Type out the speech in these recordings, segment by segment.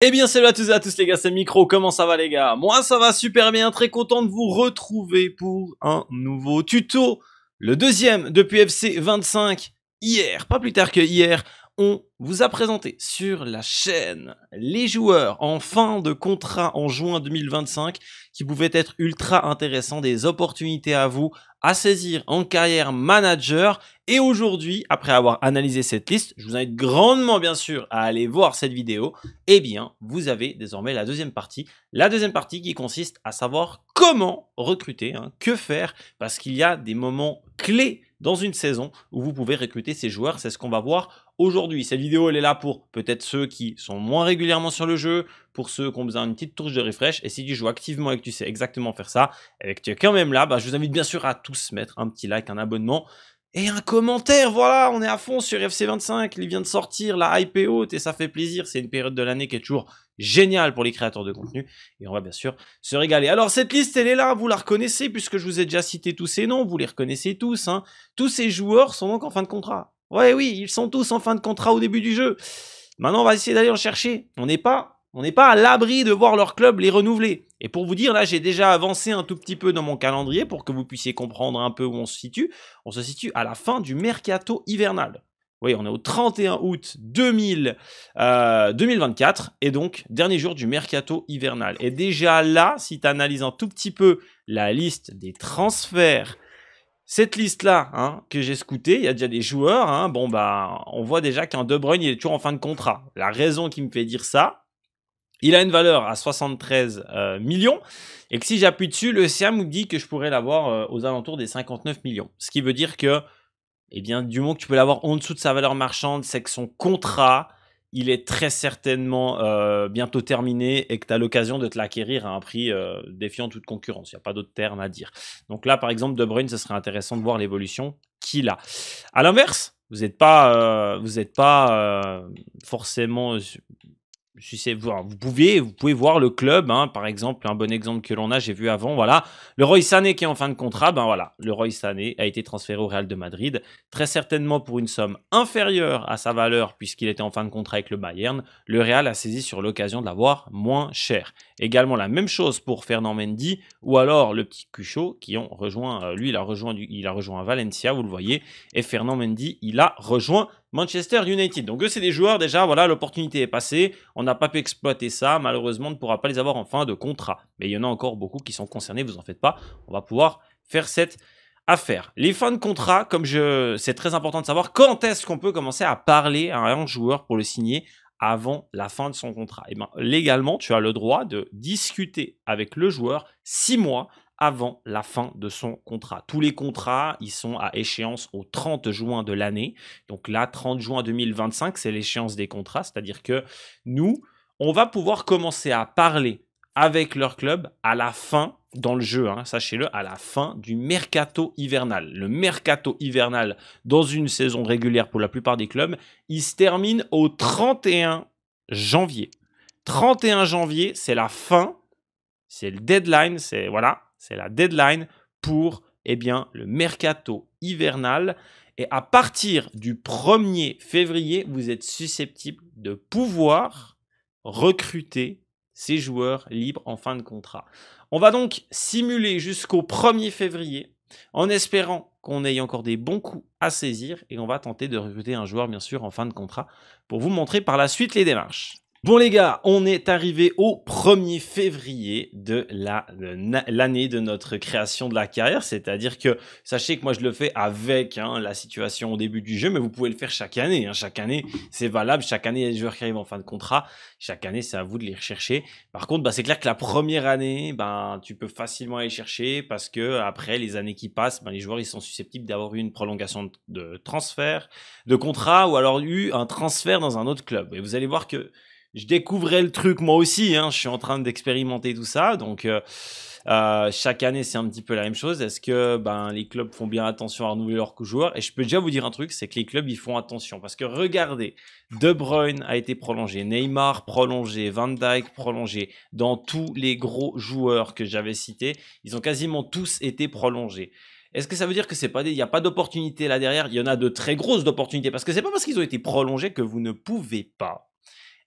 Eh bien salut à tous et à tous les gars, c'est Micro, comment ça va les gars Moi ça va super bien, très content de vous retrouver pour un nouveau tuto, le deuxième depuis FC25 hier, pas plus tard que hier, on vous a présenté sur la chaîne les joueurs en fin de contrat en juin 2025 qui pouvaient être ultra intéressants, des opportunités à vous à saisir en carrière manager. Et aujourd'hui, après avoir analysé cette liste, je vous invite grandement bien sûr à aller voir cette vidéo. Eh bien, vous avez désormais la deuxième partie. La deuxième partie qui consiste à savoir comment recruter, hein, que faire, parce qu'il y a des moments clés dans une saison où vous pouvez recruter ces joueurs. C'est ce qu'on va voir aujourd'hui. Cette vidéo, elle est là pour peut-être ceux qui sont moins régulièrement sur le jeu, pour ceux qui ont besoin d'une petite touche de refresh. Et si tu joues activement et que tu sais exactement faire ça, et eh ben, que tu es quand même là, bah, je vous invite bien sûr à tous mettre un petit like, un abonnement et un commentaire. Voilà, on est à fond sur FC25. Il vient de sortir la hype haute et ça fait plaisir. C'est une période de l'année qui est toujours géniale pour les créateurs de contenu et on va bien sûr se régaler. Alors cette liste, elle est là, vous la reconnaissez puisque je vous ai déjà cité tous ces noms, vous les reconnaissez tous. Hein. Tous ces joueurs sont donc en fin de contrat. Ouais, oui, ils sont tous en fin de contrat au début du jeu. Maintenant, on va essayer d'aller en chercher. On n'est pas on n'est pas à l'abri de voir leur club les renouveler. Et pour vous dire, là, j'ai déjà avancé un tout petit peu dans mon calendrier pour que vous puissiez comprendre un peu où on se situe. On se situe à la fin du mercato hivernal. Oui, on est au 31 août 2024, euh, et donc dernier jour du mercato hivernal. Et déjà là, si tu analyses un tout petit peu la liste des transferts cette liste-là hein, que j'ai scoutée, il y a déjà des joueurs. Hein, bon, bah, on voit déjà qu'un De Bruyne, il est toujours en fin de contrat. La raison qui me fait dire ça, il a une valeur à 73 euh, millions. Et que si j'appuie dessus, le CIA me dit que je pourrais l'avoir euh, aux alentours des 59 millions. Ce qui veut dire que, eh bien, du moment que tu peux l'avoir en dessous de sa valeur marchande, c'est que son contrat il est très certainement euh, bientôt terminé et que tu as l'occasion de te l'acquérir à un prix euh, défiant toute concurrence. Il n'y a pas d'autre terme à dire. Donc là, par exemple, De Bruyne, ce serait intéressant de voir l'évolution qu'il a. À l'inverse, vous n'êtes pas, euh, vous êtes pas forcément vous, pouvez voir le club, hein. par exemple, un bon exemple que l'on a, j'ai vu avant, voilà, le Roy Sané qui est en fin de contrat, ben voilà, le Roy Sané a été transféré au Real de Madrid, très certainement pour une somme inférieure à sa valeur puisqu'il était en fin de contrat avec le Bayern, le Real a saisi sur l'occasion de l'avoir moins cher. Également la même chose pour Fernand Mendy ou alors le petit Cuchot qui ont rejoint, euh, lui il a rejoint, il a rejoint Valencia, vous le voyez, et Fernand Mendy il a rejoint Manchester United. Donc eux, c'est des joueurs déjà, voilà, l'opportunité est passée, on n'a pas pu exploiter ça, malheureusement, on ne pourra pas les avoir en fin de contrat. Mais il y en a encore beaucoup qui sont concernés, vous en faites pas, on va pouvoir faire cette affaire. Les fins de contrat, comme je, c'est très important de savoir quand est-ce qu'on peut commencer à parler à un joueur pour le signer avant la fin de son contrat. Et eh bien légalement, tu as le droit de discuter avec le joueur six mois avant la fin de son contrat. Tous les contrats, ils sont à échéance au 30 juin de l'année. Donc là, 30 juin 2025, c'est l'échéance des contrats, c'est-à-dire que nous, on va pouvoir commencer à parler avec leur club à la fin dans le jeu, hein, sachez-le, à la fin du mercato hivernal. Le mercato hivernal dans une saison régulière pour la plupart des clubs, il se termine au 31 janvier. 31 janvier, c'est la fin, c'est le deadline, c'est voilà, c'est la deadline pour eh bien, le mercato hivernal. Et à partir du 1er février, vous êtes susceptible de pouvoir recruter ces joueurs libres en fin de contrat. On va donc simuler jusqu'au 1er février en espérant qu'on ait encore des bons coups à saisir et on va tenter de recruter un joueur bien sûr en fin de contrat pour vous montrer par la suite les démarches. Bon les gars, on est arrivé au 1er février de euh, l'année de notre création de la carrière, c'est-à-dire que sachez que moi je le fais avec hein, la situation au début du jeu, mais vous pouvez le faire chaque année. Hein. chaque année, c'est valable. Chaque année, il y a des joueurs qui arrivent en fin de contrat. Chaque année, c'est à vous de les rechercher. Par contre, bah, c'est clair que la première année, bah, tu peux facilement aller chercher parce que après les années qui passent, bah, les joueurs ils sont susceptibles d'avoir eu une prolongation de transfert, de contrat, ou alors eu un transfert dans un autre club. Et vous allez voir que je découvrais le truc moi aussi. Hein. je suis en train d'expérimenter tout ça. Donc, euh, euh, chaque année, c'est un petit peu la même chose. Est-ce que ben, les clubs font bien attention à renouveler leurs joueurs Et je peux déjà vous dire un truc, c'est que les clubs, ils font attention. Parce que regardez, De Bruyne a été prolongé, Neymar prolongé, Van Dijk prolongé. Dans tous les gros joueurs que j'avais cités, ils ont quasiment tous été prolongés. Est-ce que ça veut dire que c'est pas il n'y a pas d'opportunité là derrière Il y en a de très grosses opportunités parce que c'est pas parce qu'ils ont été prolongés que vous ne pouvez pas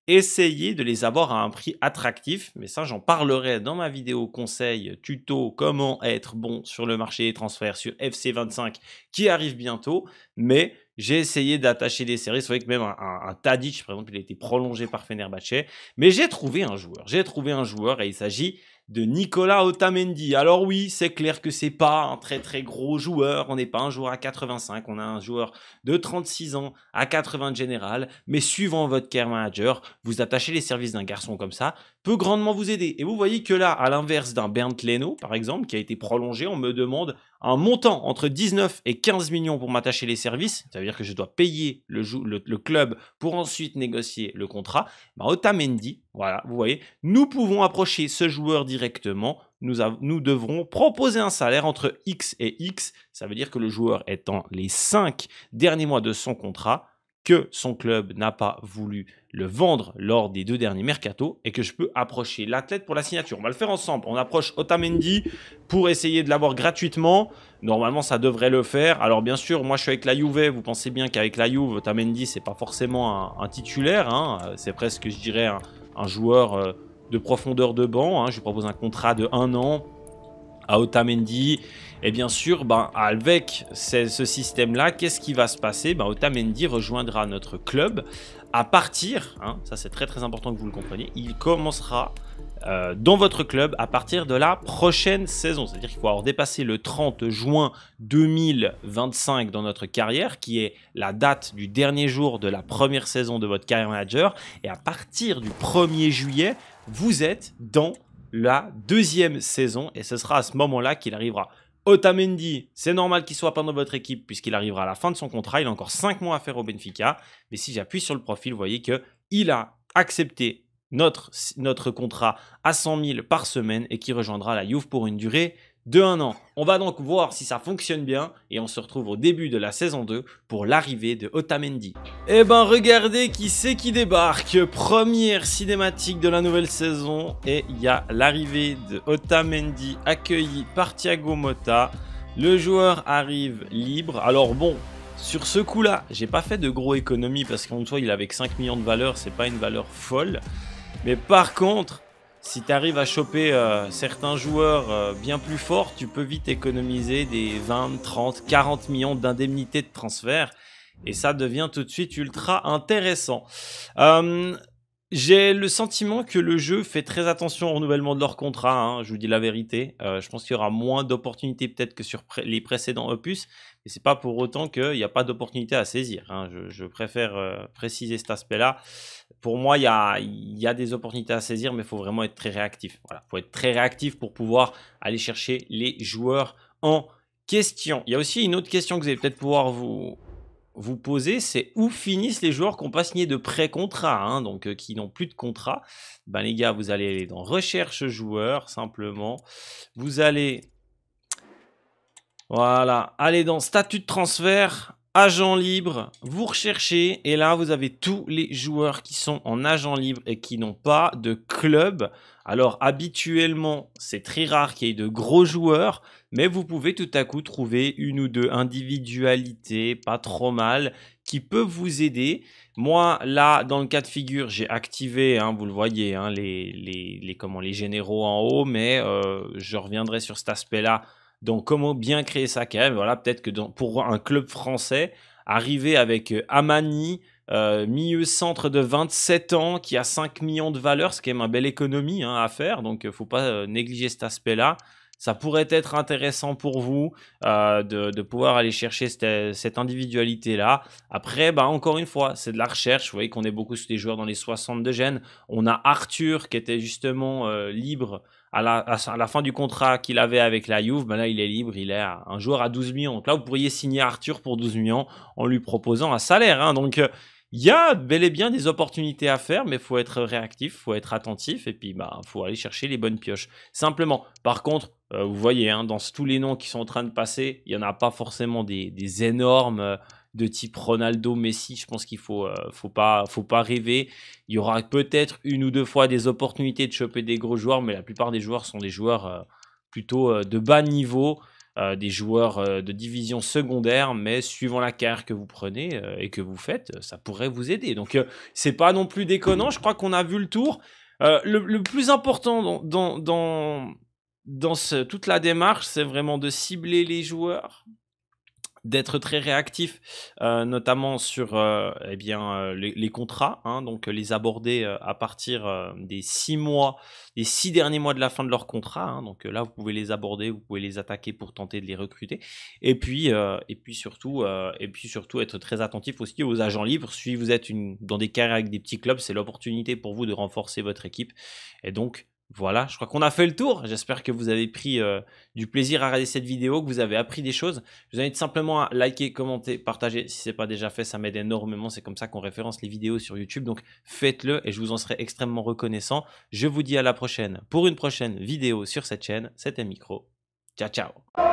essayer de les avoir à un prix attractif, mais ça j'en parlerai dans ma vidéo conseil tuto comment être bon sur le marché des transferts sur FC25 qui arrive bientôt, mais j'ai essayé d'attacher des séries. C'est vrai que même un, taditch, Tadic, par exemple, il a été prolongé par Fenerbahce. Mais j'ai trouvé un joueur. J'ai trouvé un joueur et il s'agit de Nicolas Otamendi. Alors oui, c'est clair que c'est pas un très très gros joueur, on n'est pas un joueur à 85, on a un joueur de 36 ans à 80 de général, mais suivant votre care manager, vous attachez les services d'un garçon comme ça peut grandement vous aider. Et vous voyez que là, à l'inverse d'un Bernd Leno par exemple, qui a été prolongé, on me demande un montant entre 19 et 15 millions pour m'attacher les services, ça veut dire que je dois payer le, club pour ensuite négocier le contrat, bah, Otamendi, voilà, vous voyez, nous pouvons approcher ce joueur directement, nous, nous, devrons proposer un salaire entre X et X, ça veut dire que le joueur étant les 5 derniers mois de son contrat, que son club n'a pas voulu le vendre lors des deux derniers mercato et que je peux approcher l'athlète pour la signature. On va le faire ensemble. On approche Otamendi pour essayer de l'avoir gratuitement. Normalement, ça devrait le faire. Alors bien sûr, moi je suis avec la Juve. Vous pensez bien qu'avec la Juve, Otamendi c'est pas forcément un, titulaire. Hein. C'est presque, je dirais, un, joueur euh, de profondeur de banc. Hein. Je lui propose un contrat de un an a Otamendi. Et bien sûr, ben, avec ce système-là, qu'est-ce qui va se passer ben, Otamendi rejoindra notre club à partir, hein, ça c'est très très important que vous le compreniez, il commencera euh, dans votre club à partir de la prochaine saison. C'est-à-dire qu'il faut avoir dépassé le 30 juin 2025 dans notre carrière, qui est la date du dernier jour de la première saison de votre carrière manager. Et à partir du 1er juillet, vous êtes dans la deuxième saison et ce sera à ce moment-là qu'il arrivera. Otamendi, c'est normal qu'il soit pas dans votre équipe puisqu'il arrivera à la fin de son contrat, il a encore 5 mois à faire au Benfica, mais si j'appuie sur le profil, vous voyez que il a accepté notre, notre contrat à 100 000 par semaine et qui rejoindra la Juve pour une durée de un an. On va donc voir si ça fonctionne bien et on se retrouve au début de la saison 2 pour l'arrivée de Otamendi. Eh ben regardez qui c'est qui débarque. Première cinématique de la nouvelle saison et il y a l'arrivée de Otamendi accueilli par Thiago Mota. Le joueur arrive libre. Alors bon, sur ce coup-là, j'ai pas fait de gros économies parce qu'en soi, il avait avec 5 millions de valeur, c'est pas une valeur folle. Mais par contre, si tu arrives à choper euh, certains joueurs euh, bien plus forts, tu peux vite économiser des 20, 30, 40 millions d'indemnités de transfert. Et ça devient tout de suite ultra intéressant. Euh, j'ai le sentiment que le jeu fait très attention au renouvellement de leur contrat, hein, je vous dis la vérité. Euh, je pense qu'il y aura moins d'opportunités peut-être que sur les précédents opus, mais c'est pas pour autant qu'il n'y a pas d'opportunités à saisir. Hein. Je, préfère euh, préciser cet aspect-là. Pour moi, il y a, y a, des opportunités à saisir, mais il faut vraiment être très réactif. Il faut être très réactif pour pouvoir aller chercher les joueurs en question. Il y a aussi une autre question que vous allez peut-être pouvoir vous, vous posez, c'est où finissent les joueurs qui n'ont pas signé de pré-contrat, hein, donc euh, qui n'ont plus de contrat. Ben les gars, vous allez aller dans recherche joueurs simplement. Vous allez, voilà, allez dans statut de transfert, agent libre. Vous recherchez et là vous avez tous les joueurs qui sont en agent libre et qui n'ont pas de club. Alors habituellement, c'est très rare qu'il y ait de gros joueurs, mais vous pouvez tout à coup trouver une ou deux individualités pas trop mal qui peuvent vous aider. Moi, là, dans le cas de figure, j'ai activé, hein, vous le voyez, hein, les, comment, les généraux en haut, mais euh, je reviendrai sur cet aspect-là. Donc comment bien créer sa même Voilà, peut-être que pour un club français, arriver avec euh, Amani, euh, milieu-centre de 27 ans qui a 5 millions de valeur, ce qui est une belle économie hein, à faire, donc il euh, faut pas euh, négliger cet aspect-là. Ça pourrait être intéressant pour vous de, pouvoir aller chercher cette, individualité-là. Après, bah, encore une fois, c'est de la recherche. Vous voyez qu'on est beaucoup sur des joueurs dans les 62 gènes. On a Arthur qui était justement libre à la, la, fin du contrat qu'il avait avec la Juve, bah, là il est libre, il est un joueur à 12 millions. Donc là vous pourriez signer Arthur pour 12 millions en lui proposant un salaire. Hein. Donc il y a bel et bien des opportunités à faire, mais il faut être réactif, il faut être attentif, et puis bah faut aller chercher les bonnes pioches. Simplement. Par contre, euh, vous voyez, hein, dans tous les noms qui sont en train de passer, il n'y en a pas forcément des, énormes euh, de type Ronaldo, Messi. Je pense qu'il faut, euh, faut pas, faut pas rêver. Il y aura peut-être une ou deux fois des opportunités de choper des gros joueurs, mais la plupart des joueurs sont des joueurs plutôt de bas niveau euh, des joueurs euh, de division secondaire, mais suivant la carrière que vous prenez euh, et que vous faites, ça pourrait vous aider. Donc c'est pas non plus déconnant, je crois qu'on a vu le tour. Le, plus important dans, toute la démarche, c'est vraiment de cibler les joueurs, d'être très réactif, euh, notamment sur euh, eh bien, euh, les, contrats, hein, donc les aborder à partir des six mois, des six derniers mois de la fin de leur contrat. Hein. donc là, vous pouvez les aborder, vous pouvez les attaquer pour tenter de les recruter. Et puis, et puis surtout, et puis surtout être très attentif aussi aux agents libres. Si vous êtes dans des carrières avec des petits clubs, c'est l'opportunité pour vous de renforcer votre équipe et donc voilà, je crois qu'on a fait le tour. J'espère que vous avez pris euh, du plaisir à regarder cette vidéo, que vous avez appris des choses. Je vous invite simplement à liker, commenter, partager. Si ce n'est pas déjà fait, ça m'aide énormément. C'est comme ça qu'on référence les vidéos sur YouTube. Donc faites-le et je vous en serai extrêmement reconnaissant. Je vous dis à la prochaine pour une prochaine vidéo sur cette chaîne. C'était Micro. Ciao, ciao.